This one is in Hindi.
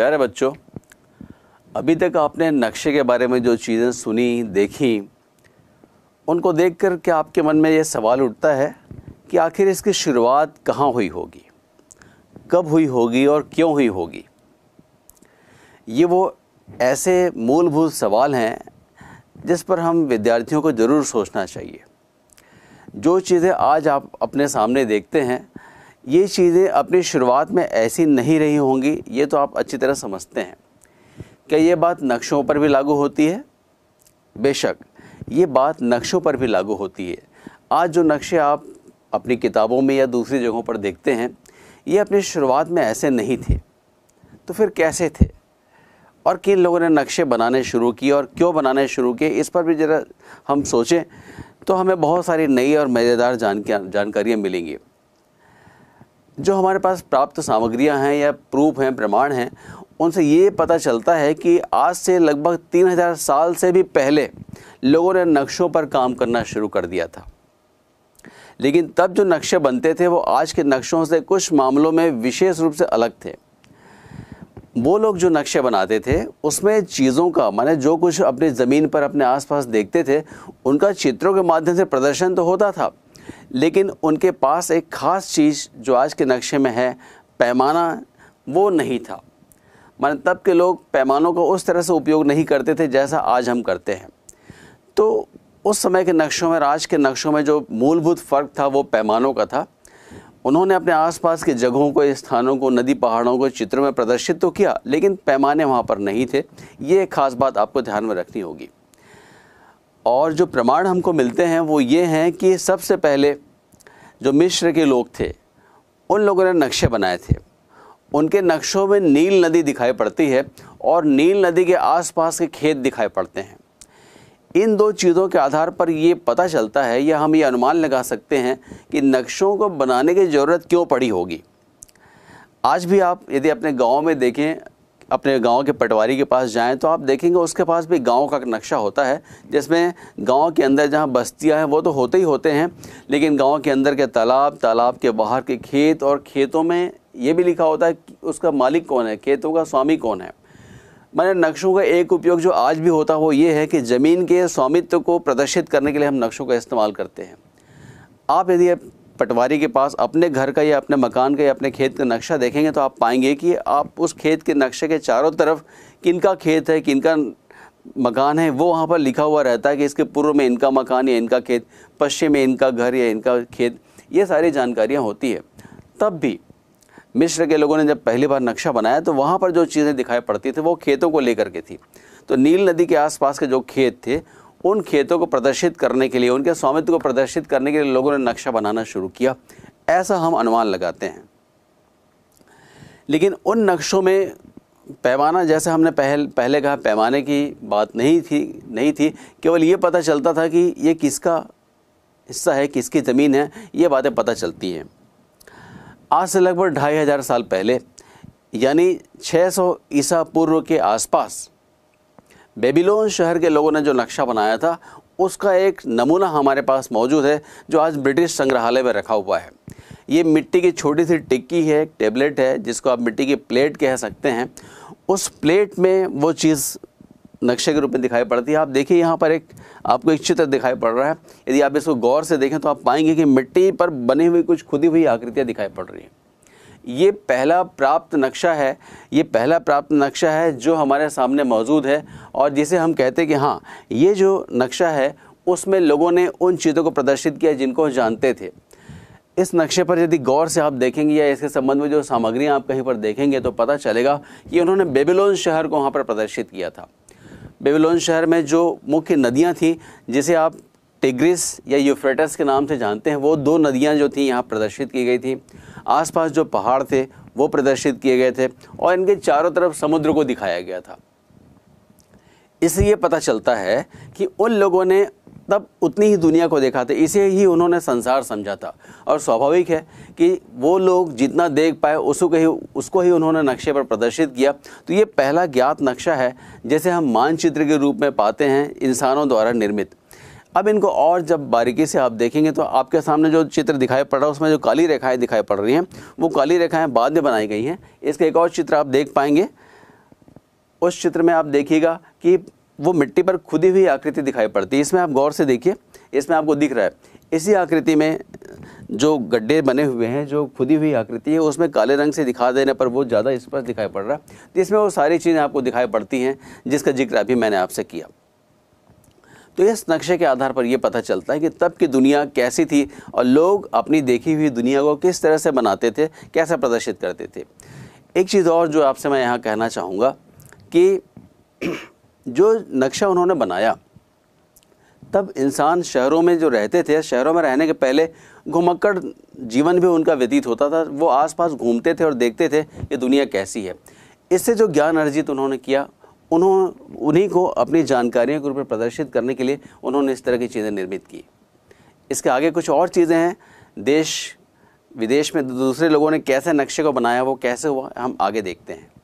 प्यारे बच्चों अभी तक आपने नक्शे के बारे में जो चीज़ें सुनी देखी उनको देखकर क्या आपके मन में ये सवाल उठता है कि आखिर इसकी शुरुआत कहाँ हुई होगी कब हुई होगी और क्यों हुई होगी ये वो ऐसे मूलभूत सवाल हैं जिस पर हम विद्यार्थियों को ज़रूर सोचना चाहिए जो चीज़ें आज आप अपने सामने देखते हैं ये चीज़ें अपनी शुरुआत में ऐसी नहीं रही होंगी ये तो आप अच्छी तरह समझते हैं क्या ये बात नक्शों पर भी लागू होती है बेशक ये बात नक्शों पर भी लागू होती है आज जो नक्शे आप अपनी किताबों में या दूसरी जगहों पर देखते हैं ये अपनी शुरुआत में ऐसे नहीं थे तो फिर कैसे थे और किन लोगों ने नक्शे बनाने शुरू किए और क्यों बनाने शुरू किए इस पर भी ज़रा हम सोचें तो हमें बहुत सारी नई और मज़ेदार जानकारियाँ मिलेंगी जो हमारे पास प्राप्त सामग्रियां हैं या प्रूफ हैं प्रमाण हैं उनसे ये पता चलता है कि आज से लगभग 3000 साल से भी पहले लोगों ने नक्शों पर काम करना शुरू कर दिया था लेकिन तब जो नक्शे बनते थे वो आज के नक्शों से कुछ मामलों में विशेष रूप से अलग थे वो लोग जो नक्शे बनाते थे उसमें चीज़ों का माने जो कुछ अपनी ज़मीन पर अपने आसपास देखते थे उनका चित्रों के माध्यम से प्रदर्शन तो होता था लेकिन उनके पास एक ख़ास चीज़ जो आज के नक्शे में है पैमाना वो नहीं था मान तब के लोग पैमानों का उस तरह से उपयोग नहीं करते थे जैसा आज हम करते हैं तो उस समय के नक्शों में आज के नक्शों में जो मूलभूत फ़र्क था वो पैमानों का था उन्होंने अपने आसपास के जगहों को स्थानों को नदी पहाड़ों को चित्रों में प्रदर्शित तो किया लेकिन पैमाने वहाँ पर नहीं थे ये एक ख़ास बात आपको ध्यान में रखनी होगी और जो प्रमाण हमको मिलते हैं वो ये हैं कि सबसे पहले जो मिश्र के लोग थे उन लोगों ने नक्शे बनाए थे उनके नक्शों में नील नदी दिखाई पड़ती है और नील नदी के आसपास के खेत दिखाई पड़ते हैं इन दो चीज़ों के आधार पर ये पता चलता है या हम ये अनुमान लगा सकते हैं कि नक्शों को बनाने की ज़रूरत क्यों पड़ी होगी आज भी आप यदि अपने गांव में देखें अपने गांव के पटवारी के पास जाएं तो आप देखेंगे उसके पास भी गांव का नक्शा होता है जिसमें गांव के अंदर जहां बस्तियां हैं वो तो होते ही होते हैं लेकिन गांव के अंदर के तालाब तालाब के बाहर के खेत और खेतों में ये भी लिखा होता है कि उसका मालिक कौन है खेतों का स्वामी कौन है मैंने नक्शों का एक उपयोग जो आज भी होता वो ये है कि ज़मीन के स्वामित्व को प्रदर्शित करने के लिए हम नक्शों का इस्तेमाल करते हैं आप यदि पटवारी के पास अपने घर का या अपने मकान का या अपने खेत का नक्शा देखेंगे तो आप पाएंगे कि आप उस खेत के नक्शे के चारों तरफ किन का खेत है किन का मकान है वो वहाँ पर लिखा हुआ रहता है कि इसके पूर्व में इनका मकान या इनका खेत पश्चिम में इनका घर या इनका खेत ये सारी जानकारियाँ होती है तब भी मिश्र के लोगों ने जब पहली बार नक्शा बनाया तो वहाँ पर जो चीज़ें दिखाई पड़ती थी वो खेतों को लेकर के थी तो नील नदी के आसपास के जो खेत थे उन खेतों को प्रदर्शित करने के लिए उनके स्वामित्व को प्रदर्शित करने के लिए लोगों ने नक्शा बनाना शुरू किया ऐसा हम अनुमान लगाते हैं लेकिन उन नक्शों में पैमाना जैसे हमने पहल पहले कहा पैमाने की बात नहीं थी नहीं थी केवल ये पता चलता था कि ये किसका हिस्सा है किसकी ज़मीन है ये बातें पता चलती हैं आज से लगभग ढाई हज़ार साल पहले यानी 600 ईसा पूर्व के आसपास बेबीलोन शहर के लोगों ने जो नक्शा बनाया था उसका एक नमूना हमारे पास मौजूद है जो आज ब्रिटिश संग्रहालय में रखा हुआ है ये मिट्टी की छोटी सी टिक्की है एक टेबलेट है जिसको आप मिट्टी की प्लेट कह सकते हैं उस प्लेट में वो चीज़ नक्शे के रूप में दिखाई पड़ती है आप देखिए यहाँ पर एक आपको एक चित्र दिखाई पड़ रहा है यदि आप इसको गौर से देखें तो आप पाएंगे कि मिट्टी पर बनी हुई कुछ खुदी हुई आकृतियाँ दिखाई पड़ रही हैं ये पहला प्राप्त नक्शा है ये पहला प्राप्त नक्शा है जो हमारे सामने मौजूद है और जिसे हम कहते हैं कि हाँ ये जो नक्शा है उसमें लोगों ने उन चीज़ों को प्रदर्शित किया जिनको जानते थे इस नक्शे पर यदि गौर से आप देखेंगे या इसके संबंध में जो सामग्रियाँ आप कहीं पर देखेंगे तो पता चलेगा कि उन्होंने बेबीलोन शहर को वहाँ पर प्रदर्शित किया था बेबीलोन शहर में जो मुख्य नदियाँ थीं जिसे आप टिग्रिस या यूफ्रेटस के नाम से जानते हैं वो दो नदियाँ जो थी यहाँ प्रदर्शित की गई थी आसपास जो पहाड़ थे वो प्रदर्शित किए गए थे और इनके चारों तरफ समुद्र को दिखाया गया था इसलिए पता चलता है कि उन लोगों ने तब उतनी ही दुनिया को देखा था इसे ही उन्होंने संसार समझा था और स्वाभाविक है कि वो लोग जितना देख पाए उसको ही उसको ही उन्होंने नक्शे पर प्रदर्शित किया तो ये पहला ज्ञात नक्शा है जैसे हम मानचित्र के रूप में पाते हैं इंसानों द्वारा निर्मित अब इनको और जब बारीकी से आप देखेंगे तो आपके सामने जो चित्र दिखाई पड़ रहा है उसमें जो काली रेखाएं दिखाई पड़ रही हैं वो काली रेखाएं बाद में बनाई गई हैं इसका एक और चित्र आप देख पाएंगे उस चित्र में आप देखिएगा कि वो मिट्टी पर खुदी हुई आकृति दिखाई पड़ती है इसमें आप गौर से देखिए इसमें आपको दिख रहा है इसी आकृति में जो गड्ढे बने हुए हैं जो खुदी हुई आकृति है उसमें काले रंग से दिखा देने पर वो ज़्यादा स्पष्ट दिखाई पड़ रहा है तो इसमें वो सारी चीज़ें आपको दिखाई पड़ती हैं जिसका जिक्र अभी मैंने आपसे किया तो इस नक्शे के आधार पर यह पता चलता है कि तब की दुनिया कैसी थी और लोग अपनी देखी हुई दुनिया को किस तरह से बनाते थे कैसे प्रदर्शित करते थे एक चीज़ और जो आपसे मैं यहाँ कहना चाहूँगा कि जो नक्शा उन्होंने बनाया तब इंसान शहरों में जो रहते थे शहरों में रहने के पहले घुमक्कड़ जीवन भी उनका व्यतीत होता था वो आसपास घूमते थे और देखते थे कि दुनिया कैसी है इससे जो ज्ञान अर्जित उन्होंने किया उन्होंने उन्हीं को अपनी जानकारियों के रूप में प्रदर्शित करने के लिए उन्होंने इस तरह की चीज़ें निर्मित की इसके आगे कुछ और चीज़ें हैं देश विदेश में दूसरे लोगों ने कैसे नक्शे को बनाया वो कैसे हुआ हम आगे देखते हैं